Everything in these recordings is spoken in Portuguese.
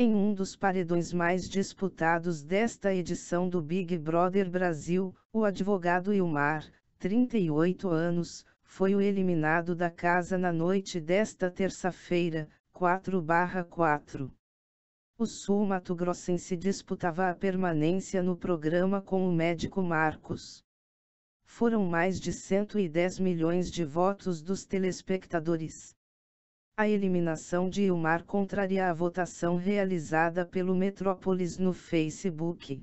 Em um dos paredões mais disputados desta edição do Big Brother Brasil, o advogado Ilmar, 38 anos, foi o eliminado da casa na noite desta terça-feira, 4/4. O sul mato-grossense disputava a permanência no programa com o médico Marcos. Foram mais de 110 milhões de votos dos telespectadores. A eliminação de Ilmar contraria a votação realizada pelo Metrópolis no Facebook.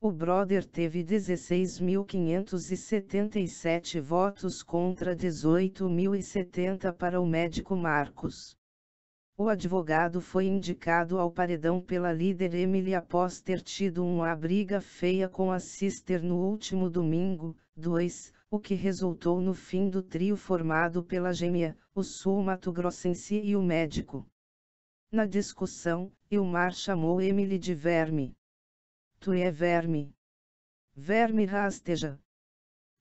O Brother teve 16.577 votos contra 18.070 para o médico Marcos. O advogado foi indicado ao paredão pela líder Emily após ter tido uma briga feia com a Sister no último domingo, 2, o que resultou no fim do trio formado pela gêmea, o sul grossense e o médico. Na discussão, Ilmar chamou Emily de verme. Tu é verme. Verme rasteja.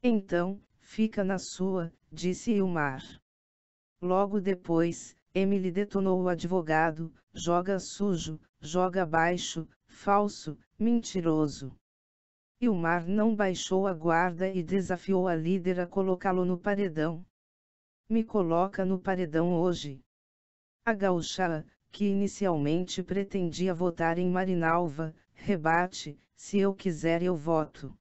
Então, fica na sua, disse Ilmar. Logo depois, Emily detonou o advogado, joga sujo, joga baixo, falso, mentiroso. Ilmar não baixou a guarda e desafiou a líder a colocá-lo no paredão. Me coloca no paredão hoje. A gauchá, que inicialmente pretendia votar em Marinalva, rebate, se eu quiser eu voto.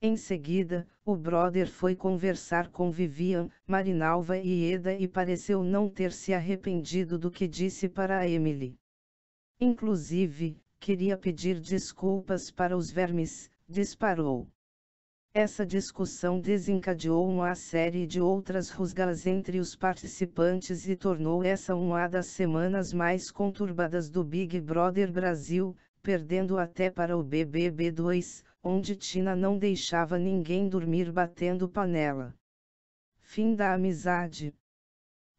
Em seguida, o brother foi conversar com Vivian, Marinalva e Eda e pareceu não ter se arrependido do que disse para Emily. Inclusive, queria pedir desculpas para os vermes, disparou. Essa discussão desencadeou uma série de outras rusgas entre os participantes e tornou essa uma das semanas mais conturbadas do Big Brother Brasil, perdendo até para o BBB2, onde Tina não deixava ninguém dormir batendo panela. Fim da amizade.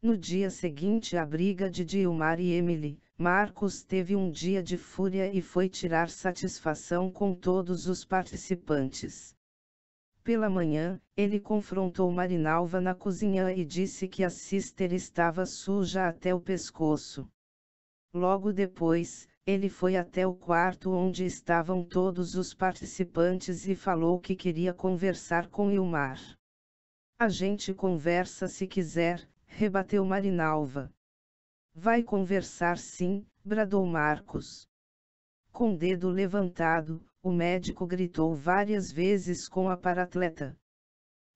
No dia seguinte, a briga de Dilmar e Emily, Marcos teve um dia de fúria e foi tirar satisfação com todos os participantes. Pela manhã, ele confrontou Marinalva na cozinha e disse que a sister estava suja até o pescoço. Logo depois, ele foi até o quarto onde estavam todos os participantes e falou que queria conversar com Ilmar. A gente conversa se quiser, rebateu Marinalva. Vai conversar sim, bradou Marcos. Com o dedo levantado, o médico gritou várias vezes com a paratleta.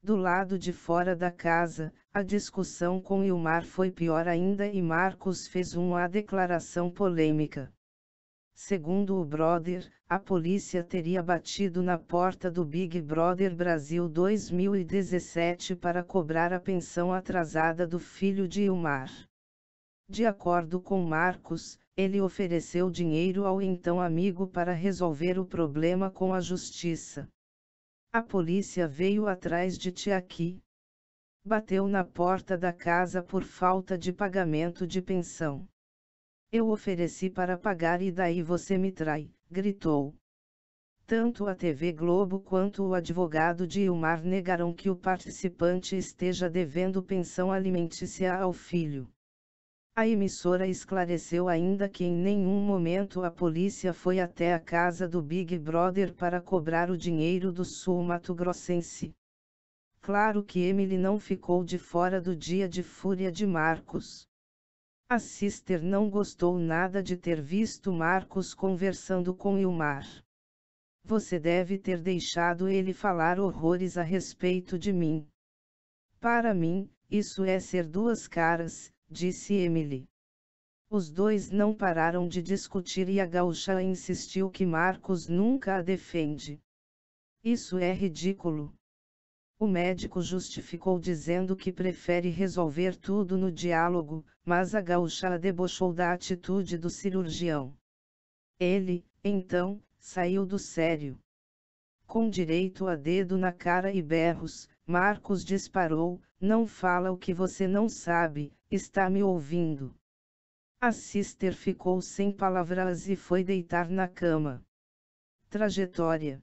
Do lado de fora da casa, a discussão com Ilmar foi pior ainda e Marcos fez uma declaração polêmica. Segundo o brother, a polícia teria batido na porta do Big Brother Brasil 2017 para cobrar a pensão atrasada do filho de Ilmar. De acordo com Marcos, ele ofereceu dinheiro ao então amigo para resolver o problema com a justiça. A polícia veio atrás de Tiaki. Bateu na porta da casa por falta de pagamento de pensão. Eu ofereci para pagar e daí você me trai, gritou. Tanto a TV Globo quanto o advogado de Ilmar negaram que o participante esteja devendo pensão alimentícia ao filho. A emissora esclareceu ainda que em nenhum momento a polícia foi até a casa do Big Brother para cobrar o dinheiro do sul mato-grossense. Claro que Emily não ficou de fora do dia de fúria de Marcos. A sister não gostou nada de ter visto Marcos conversando com Ilmar. Você deve ter deixado ele falar horrores a respeito de mim. Para mim, isso é ser duas caras, disse Emily. Os dois não pararam de discutir e a gaúcha insistiu que Marcos nunca a defende. Isso é ridículo. O médico justificou dizendo que prefere resolver tudo no diálogo, mas a gaúcha a debochou da atitude do cirurgião. Ele, então, saiu do sério. Com direito a dedo na cara e berros, Marcos disparou: Não fala o que você não sabe, Está me ouvindo? A sister ficou sem palavras e foi deitar na cama. Trajetória.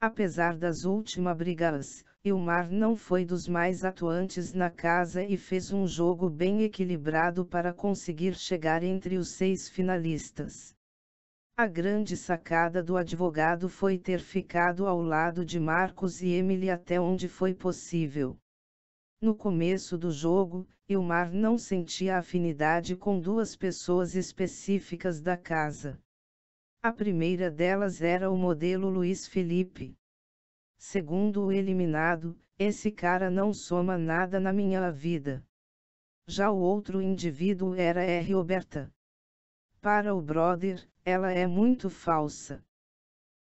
Apesar das últimas brigas, Ilmar não foi dos mais atuantes na casa e fez um jogo bem equilibrado para conseguir chegar entre os seis finalistas. A grande sacada do advogado foi ter ficado ao lado de Marcos e Emily até onde foi possível. No começo do jogo, Ilmar não sentia afinidade com duas pessoas específicas da casa. A primeira delas era o modelo Luiz Felipe. Segundo o eliminado, esse cara não soma nada na minha vida. Já o outro indivíduo era R. Roberta. Para o brother, ela é muito falsa.